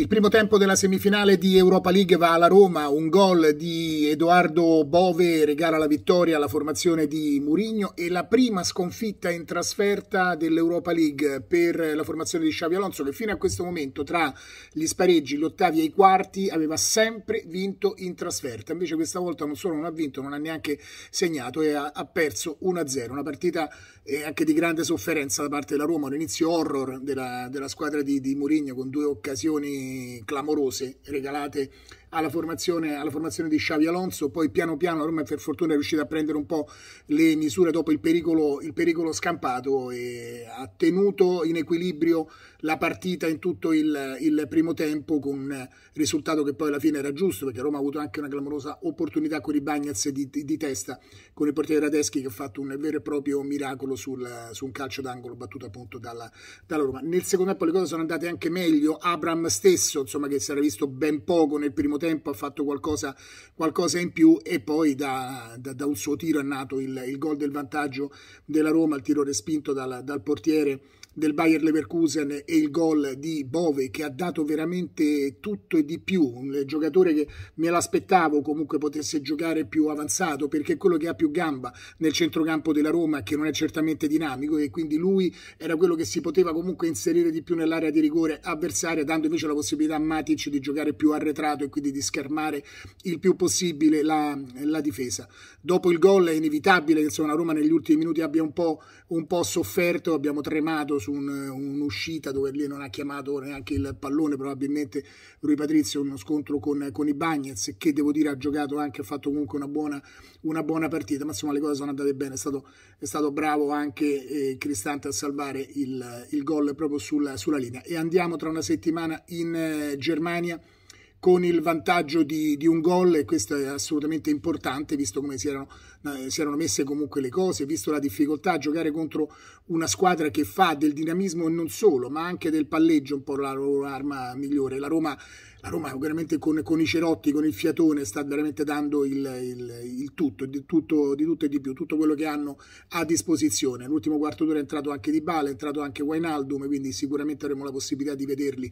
Il primo tempo della semifinale di Europa League va alla Roma, un gol di Edoardo Bove regala la vittoria alla formazione di Murigno e la prima sconfitta in trasferta dell'Europa League per la formazione di Xavi Alonso che fino a questo momento tra gli spareggi, gli ottavi e i quarti aveva sempre vinto in trasferta, invece questa volta non solo non ha vinto, non ha neanche segnato e ha, ha perso 1-0, una partita eh, anche di grande sofferenza da parte della Roma, un inizio horror della, della squadra di, di Murigno con due occasioni clamorose regalate alla formazione, alla formazione, di Xavi Alonso, poi piano piano la Roma per fortuna è riuscita a prendere un po' le misure dopo il pericolo, il pericolo scampato e ha tenuto in equilibrio la partita in tutto il, il primo tempo con un risultato che poi alla fine era giusto perché Roma ha avuto anche una clamorosa opportunità con i Bagnaz di, di, di testa con il portiere Radeschi che ha fatto un vero e proprio miracolo sul, su un calcio d'angolo battuto appunto dalla, dalla, Roma. Nel secondo tempo le cose sono andate anche meglio, Abram stesso insomma che si era visto ben poco nel primo tempo ha fatto qualcosa, qualcosa in più e poi da, da, da, un suo tiro è nato il, il gol del vantaggio della Roma, il tiro respinto dal, dal portiere del Bayer Leverkusen e il gol di Bove che ha dato veramente tutto e di più, un giocatore che me l'aspettavo comunque potesse giocare più avanzato perché è quello che ha più gamba nel centrocampo della Roma che non è certamente dinamico e quindi lui era quello che si poteva comunque inserire di più nell'area di rigore avversaria dando invece la possibilità a Matic di giocare più arretrato e quindi quindi di schermare il più possibile la, la difesa. Dopo il gol è inevitabile che insomma, la Roma negli ultimi minuti abbia un po', un po sofferto, abbiamo tremato su un'uscita un dove lì non ha chiamato neanche il pallone, probabilmente Rui Patrizio uno scontro con, con i Bagnets che devo dire ha giocato anche, ha fatto comunque una buona, una buona partita, ma insomma le cose sono andate bene, è stato, è stato bravo anche eh, Cristante a salvare il, il gol proprio sulla, sulla linea. E andiamo tra una settimana in eh, Germania con il vantaggio di, di un gol e questo è assolutamente importante visto come si erano, eh, si erano, messe comunque le cose, visto la difficoltà a giocare contro una squadra che fa del dinamismo e non solo, ma anche del palleggio un po' la loro arma migliore. La Roma la Roma veramente con, con i cerotti, con il fiatone, sta veramente dando il, il, il tutto, di tutto, di tutto e di più, tutto quello che hanno a disposizione. L'ultimo quarto d'ora è entrato anche Di Bale, è entrato anche Wainaldum, quindi sicuramente avremo la possibilità di vederli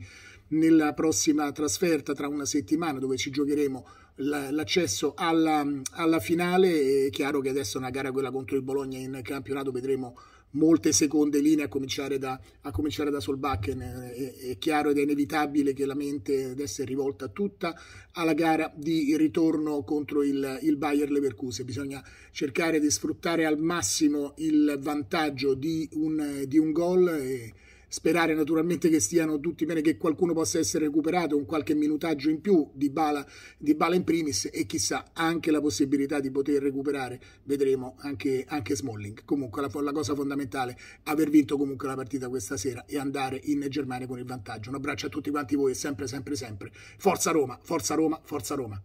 nella prossima trasferta tra una settimana dove ci giocheremo l'accesso alla, alla finale. È chiaro che adesso è una gara quella contro il Bologna in campionato, vedremo molte seconde linee a cominciare da, a cominciare da Solbakken. Eh, è, è, chiaro ed è inevitabile che la mente deve rivolta tutta alla gara di ritorno contro il, il Bayer Leverkusen. Bisogna cercare di sfruttare al massimo il vantaggio di un, di un gol. E, sperare naturalmente che stiano tutti bene, che qualcuno possa essere recuperato, un qualche minutaggio in più di bala, di bala in primis e chissà anche la possibilità di poter recuperare, vedremo anche, anche Smalling. Comunque la, la cosa fondamentale, è aver vinto comunque la partita questa sera e andare in Germania con il vantaggio. Un abbraccio a tutti quanti voi sempre, sempre, sempre. Forza Roma, forza Roma, forza Roma.